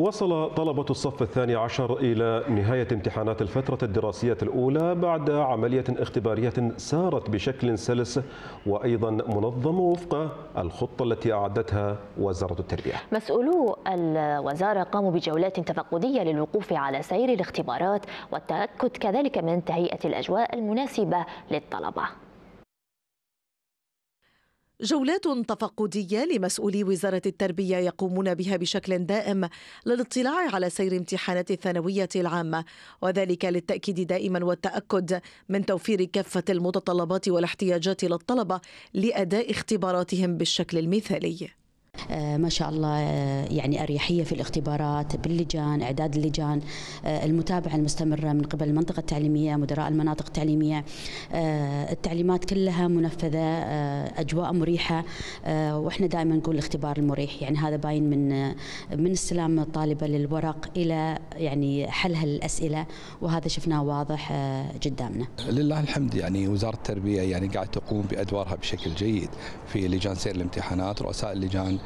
وصل طلبة الصف الثاني عشر إلى نهاية امتحانات الفترة الدراسية الأولى بعد عملية اختبارية سارت بشكل سلس وأيضا منظم وفق الخطة التي أعدتها وزارة التربية مسؤولو الوزارة قاموا بجولات تفقدية للوقوف على سير الاختبارات والتأكد كذلك من تهيئة الأجواء المناسبة للطلبة جولات تفقدية لمسؤولي وزارة التربية يقومون بها بشكل دائم للاطلاع على سير امتحانات الثانوية العامة وذلك للتأكيد دائما والتأكد من توفير كافة المتطلبات والاحتياجات للطلبة لأداء اختباراتهم بالشكل المثالي آه، ما شاء الله آه، يعني اريحيه في الاختبارات باللجان اعداد اللجان آه، المتابعه المستمره من قبل المنطقه التعليميه مدراء المناطق التعليميه التعليمات كلها منفذه اجواء مريحه واحنا دائما نقول الاختبار المريح يعني هذا باين من من استلام الطالبه للورق الى يعني حل هالاسئله وهذا شفناه واضح قدامنا. لله الحمد يعني وزاره التربيه يعني قاعد تقوم بادوارها بشكل جيد في لجان سير الامتحانات رؤساء اللجان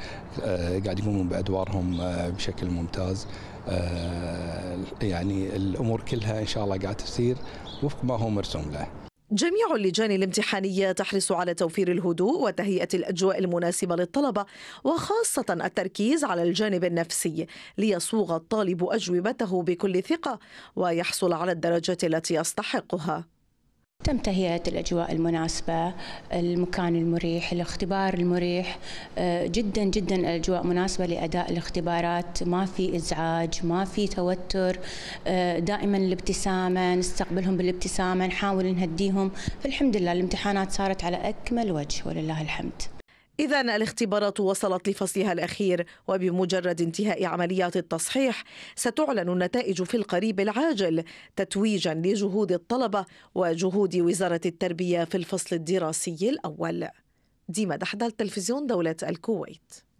آه، قاعد يقومون بادوارهم آه، بشكل ممتاز آه، يعني الامور كلها ان شاء الله قاعد تسير وفق ما هو مرسوم له جميع اللجان الامتحانية تحرص على توفير الهدوء وتهيئة الأجواء المناسبة للطلبة وخاصة التركيز على الجانب النفسي ليصوغ الطالب أجوبته بكل ثقة ويحصل على الدرجات التي يستحقها تم تهيئة الأجواء المناسبة المكان المريح الاختبار المريح آه، جدا جدا الأجواء مناسبة لأداء الاختبارات ما في إزعاج ما في توتر آه، دائما الابتسامة نستقبلهم بالابتسامة نحاول نهديهم فالحمد لله الامتحانات صارت على أكمل وجه ولله الحمد إذا الاختبارات وصلت لفصلها الأخير وبمجرد انتهاء عمليات التصحيح ستعلن النتائج في القريب العاجل تتويجا لجهود الطلبة وجهود وزارة التربية في الفصل الدراسي الأول ديما دحدال تلفزيون دولة الكويت